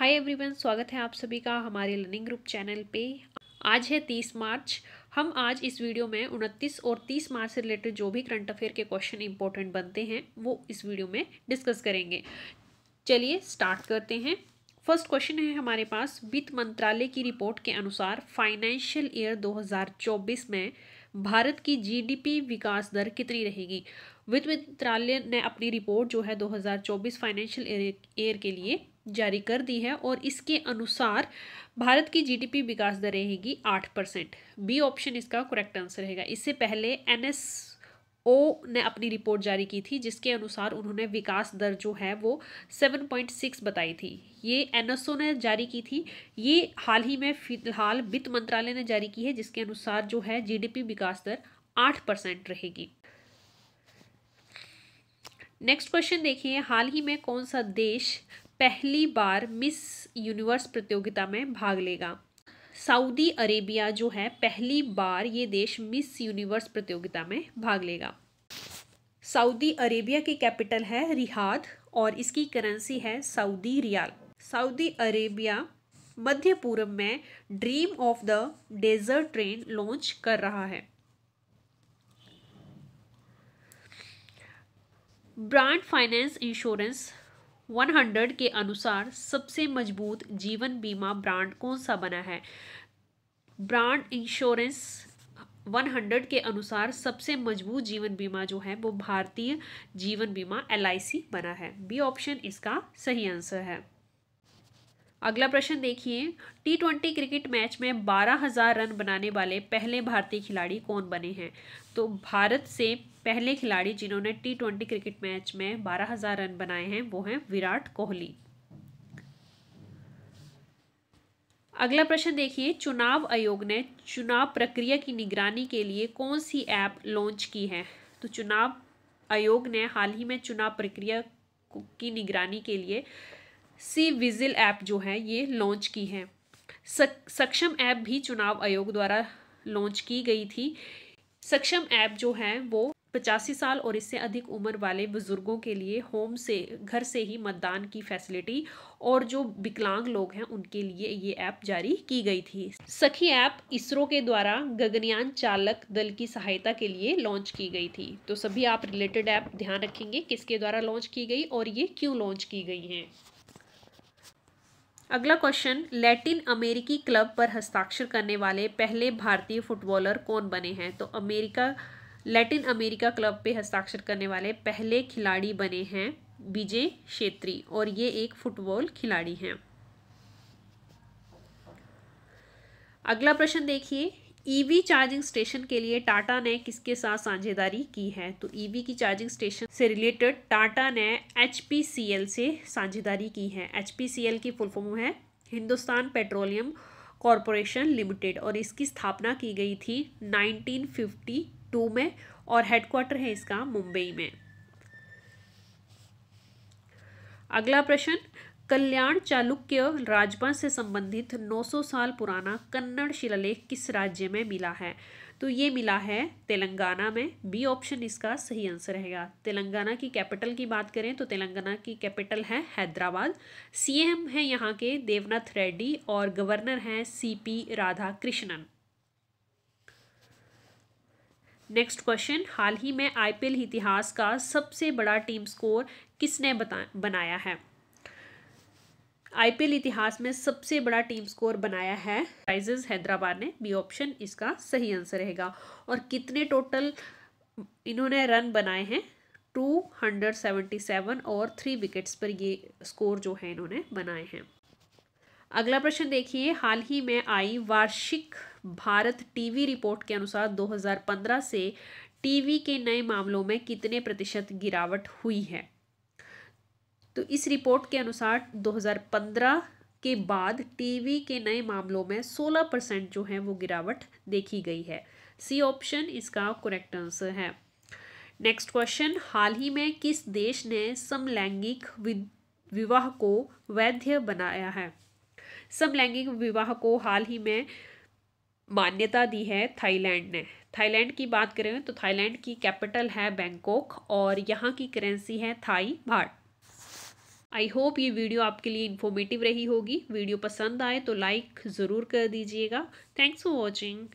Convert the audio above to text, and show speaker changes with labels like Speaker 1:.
Speaker 1: hi everyone स्वागत है आप सभी का हमारे लर्निंग ग्रुप चैनल पे आज है तीस मार्च हम आज इस वीडियो में उनतीस और तीस मार्च से रिलेटेड जो भी करंट अफेयर के क्वेश्चन इंपॉर्टेंट बनते हैं वो इस वीडियो में डिस्कस करेंगे चलिए स्टार्ट करते हैं फर्स्ट क्वेश्चन है हमारे पास वित्त मंत्रालय की रिपोर्ट के अनुसार फाइनेंशियल ईयर दो में भारत की जीडीपी विकास दर कितनी रहेगी वित्त मंत्रालय ने अपनी रिपोर्ट जो है 2024 फाइनेंशियल ईयर के लिए जारी कर दी है और इसके अनुसार भारत की जीडीपी विकास दर रहेगी आठ परसेंट बी ऑप्शन इसका करेक्ट आंसर रहेगा इससे पहले एन ओ ने अपनी रिपोर्ट जारी की थी जिसके अनुसार उन्होंने विकास दर जो है वो सेवन पॉइंट सिक्स बताई थी ये एनएसओ ने जारी की थी ये हाल ही में फिलहाल वित्त मंत्रालय ने जारी की है जिसके अनुसार जो है पी विकास दर आठ परसेंट रहेगी नेक्स्ट क्वेश्चन देखिए हाल ही में कौन सा देश पहली बार मिस यूनिवर्स प्रतियोगिता में भाग लेगा सऊदी अरेबिया जो है पहली बार ये देश मिस यूनिवर्स प्रतियोगिता में भाग लेगा सऊदी अरेबिया की कैपिटल है रिहाद और इसकी करेंसी है सऊदी रियाल सऊदी अरेबिया मध्य पूर्व में dream of the desert train launch कर रहा है ब्रांड फाइनेंस इंश्योरेंस 100 के अनुसार सबसे मजबूत जीवन बीमा ब्रांड कौन सा बना है ब्रांड इंश्योरेंस 100 के अनुसार सबसे मजबूत जीवन बीमा जो है वो भारतीय जीवन बीमा एल बना है बी ऑप्शन इसका सही आंसर है अगला प्रश्न देखिए टी ट्वेंटी क्रिकेट मैच में बारह हज़ार रन बनाने वाले पहले भारतीय खिलाड़ी कौन बने हैं तो भारत से पहले खिलाड़ी जिन्होंने टी ट्वेंटी क्रिकेट मैच में बारह हज़ार रन बनाए हैं वो हैं विराट कोहली अगला प्रश्न देखिए चुनाव आयोग ने चुनाव प्रक्रिया की निगरानी के लिए कौन सी ऐप लॉन्च की है तो चुनाव आयोग ने हाल ही में चुनाव प्रक्रिया की निगरानी के लिए सी विजिल ऐप जो है ये लॉन्च की है सक्षम ऐप भी चुनाव आयोग द्वारा लॉन्च की गई थी सक्षम ऐप जो है वो पचासी साल और इससे अधिक उम्र वाले बुजुर्गों के लिए होम से घर से ही मतदान की फैसिलिटी और जो विकलांग लोग हैं उनके लिए ये ऐप जारी की गई थी सखी ऐप इसरो के द्वारा गगनयान चालक दल की सहायता के लिए लॉन्च की गई थी तो सभी आप रिलेटेड ऐप ध्यान रखेंगे किसके द्वारा लॉन्च की गई और ये क्यों लॉन्च की गई हैं अगला क्वेश्चन लैटिन अमेरिकी क्लब पर हस्ताक्षर करने वाले पहले भारतीय फुटबॉलर कौन बने हैं तो अमेरिका लैटिन अमेरिका क्लब पे हस्ताक्षर करने वाले पहले खिलाड़ी बने हैं विजय क्षेत्री और ये एक फुटबॉल खिलाड़ी हैं अगला प्रश्न देखिए ईवी चार्जिंग स्टेशन के लिए टाटा ने किसके साथ साझेदारी की है तो ईवी e की चार्जिंग स्टेशन से रिलेटेड टाटा ने एच से साझेदारी की है एच की फुल फॉर्म है हिंदुस्तान पेट्रोलियम कॉरपोरेशन लिमिटेड और इसकी स्थापना की गई थी 1952 में और हेडक्वार्टर है इसका मुंबई में अगला प्रश्न कल्याण चालुक्य राजवंश से संबंधित 900 साल पुराना कन्नड़ शिलालेख किस राज्य में मिला है तो ये मिला है तेलंगाना में बी ऑप्शन इसका सही आंसर रहेगा तेलंगाना की कैपिटल की बात करें तो तेलंगाना की कैपिटल है हैदराबाद सीएम है यहाँ के देवनाथ रेड्डी और गवर्नर हैं CP Radha Krishnan next question हाल ही में आईपीएल इतिहास का सबसे बड़ा टीम स्कोर किसने बता बनाया है आईपीएल इतिहास में सबसे बड़ा टीम स्कोर बनाया है प्राइजेस हैदराबाद ने बी ऑप्शन इसका सही आंसर रहेगा और कितने टोटल इन्होंने रन बनाए हैं टू हंड्रेड सेवेंटी सेवन और थ्री विकेट्स पर ये स्कोर जो है इन्होंने बनाए हैं अगला प्रश्न देखिए हाल ही में आई वार्षिक भारत टीवी रिपोर्ट के अनुसार 2015 से टीवी के नए मामलों में कितने प्रतिशत गिरावट हुई है तो इस रिपोर्ट के अनुसार 2015 के बाद टीवी के नए मामलों में 16 परसेंट जो है वो गिरावट देखी गई है सी ऑप्शन इसका करेक्ट आंसर है नेक्स्ट क्वेश्चन हाल ही में किस देश ने समलैंगिक विवाह को वैध बनाया है समलैंगिक विवाह को हाल ही में मान्यता दी है थाईलैंड ने थाईलैंड की बात करें तो थाईलैंड की कैपिटल है बैंकॉक और यहाँ की करेंसी है थाई भाट आई होप ये वीडियो आपके लिए इन्फॉर्मेटिव रही होगी वीडियो पसंद आए तो लाइक ज़रूर कर दीजिएगा थैंक्स फॉर वॉचिंग